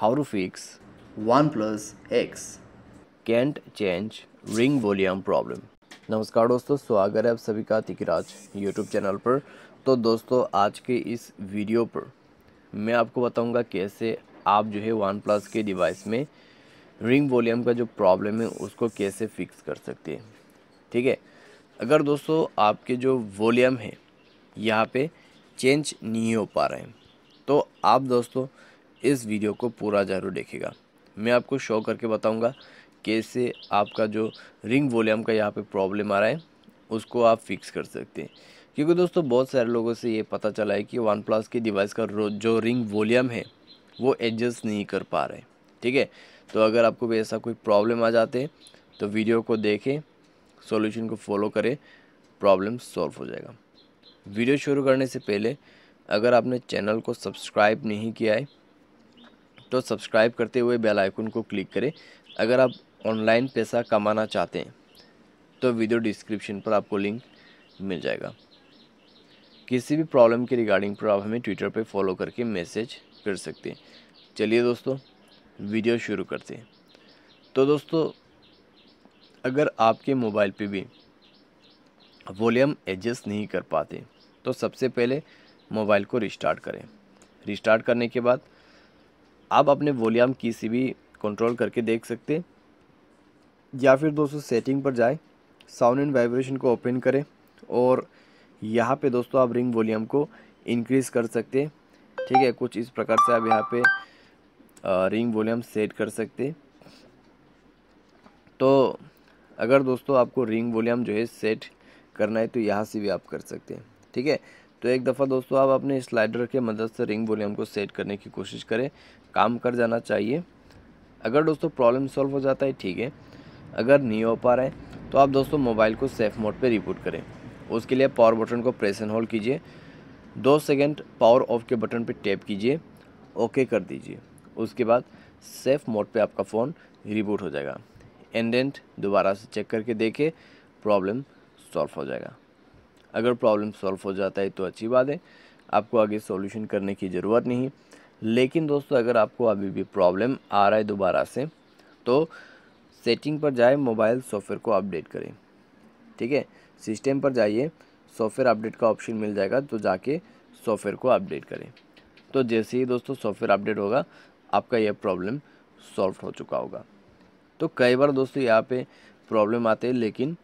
how to fix 1 plus x can't change ring volume problem नमस्कार दोस्तों स्वागत है आप सभी का तिकराज यूट्यूब चैनल पर तो दोस्तों आज के इस वीडियो पर मैं आपको बताऊंगा कैसे आप जो है वन प्लस के डिवाइस में रिंग वॉल्यूम का जो प्रॉब्लम है उसको कैसे फिक्स कर सकते हैं ठीक है अगर दोस्तों आपके जो वॉल्यूम है यहाँ पे चेंज नहीं हो पा रहे हैं तो आप दोस्तों इस वीडियो को पूरा ज़रूर देखेगा मैं आपको शो करके बताऊंगा कैसे आपका जो रिंग वॉल्यूम का यहाँ पे प्रॉब्लम आ रहा है उसको आप फिक्स कर सकते हैं क्योंकि दोस्तों बहुत सारे लोगों से ये पता चला है कि वन प्लस की डिवाइस का जो रिंग वॉल्यूम है वो एडजस्ट नहीं कर पा रहे ठीक है तो अगर आपको भी ऐसा कोई प्रॉब्लम आ जाते हैं तो वीडियो को देखें सोल्यूशन को फॉलो करें प्रॉब्लम सॉल्व हो जाएगा वीडियो शुरू करने से पहले अगर आपने चैनल को सब्सक्राइब नहीं किया है तो सब्सक्राइब करते हुए बेल आइकन को क्लिक करें अगर आप ऑनलाइन पैसा कमाना चाहते हैं तो वीडियो डिस्क्रिप्शन पर आपको लिंक मिल जाएगा किसी भी प्रॉब्लम के रिगार्डिंग पर आप हमें ट्विटर पर फॉलो करके मैसेज कर सकते हैं चलिए दोस्तों वीडियो शुरू करते हैं तो दोस्तों अगर आपके मोबाइल पे भी वॉल्यूम एडजस्ट नहीं कर पाते तो सबसे पहले मोबाइल को रिस्टार्ट करें रिस्टार्ट करने के बाद आप अपने वॉल्यूम की सी भी कंट्रोल करके देख सकते हैं या फिर दोस्तों सेटिंग पर जाए साउंड एंड वाइब्रेशन को ओपन करें और यहाँ पे दोस्तों आप रिंग वॉल्यूम को इंक्रीज़ कर सकते हैं ठीक है कुछ इस प्रकार से आप यहाँ पे रिंग वॉल्यूम सेट कर सकते तो अगर दोस्तों आपको रिंग वॉल्यूम जो है सेट करना है तो यहाँ से भी आप कर सकते हैं ठीक है तो एक दफ़ा दोस्तों आप अपने स्लाइडर के मदद से रिंग वॉल्यूम को सेट करने की कोशिश करें काम कर जाना चाहिए अगर दोस्तों प्रॉब्लम सॉल्व हो जाता है ठीक है अगर नहीं हो पा रहा है तो आप दोस्तों मोबाइल को सेफ मोड पर रिपोर्ट करें उसके लिए पावर बटन को प्रेस एंड होल्ड कीजिए दो सेकेंड पावर ऑफ के बटन पर टैप कीजिए ओके कर दीजिए उसके बाद सेफ मोड पर आपका फ़ोन रिबूट हो जाएगा एंडेंट दोबारा से चेक करके देखे प्रॉब्लम सॉल्व हो जाएगा अगर प्रॉब्लम सॉल्व हो जाता है तो अच्छी बात है आपको आगे सॉल्यूशन करने की ज़रूरत नहीं लेकिन दोस्तों अगर आपको अभी भी प्रॉब्लम आ रहा है दोबारा से तो सेटिंग पर जाए मोबाइल सॉफ्टवेयर को अपडेट करें ठीक है सिस्टम पर जाइए सॉफ्टवेयर अपडेट का ऑप्शन मिल जाएगा तो जाके सॉफ्टवेयर को अपडेट करें तो जैसे ही दोस्तों सॉफ्टवेयर अपडेट होगा आपका यह प्रॉब्लम सॉल्व हो चुका होगा तो कई बार दोस्तों यहाँ पे प्रॉब्लम आते हैं लेकिन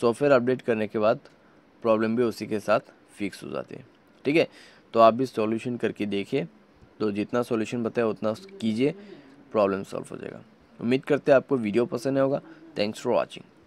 सॉफ्टवेयर अपडेट करने के बाद प्रॉब्लम भी उसी के साथ फिक्स हो जाती है ठीक है तो आप भी सॉल्यूशन करके देखिए तो जितना सॉल्यूशन बताया उतना कीजिए प्रॉब्लम सॉल्व हो जाएगा उम्मीद करते हैं आपको वीडियो पसंद होगा थैंक्स फॉर वॉचिंग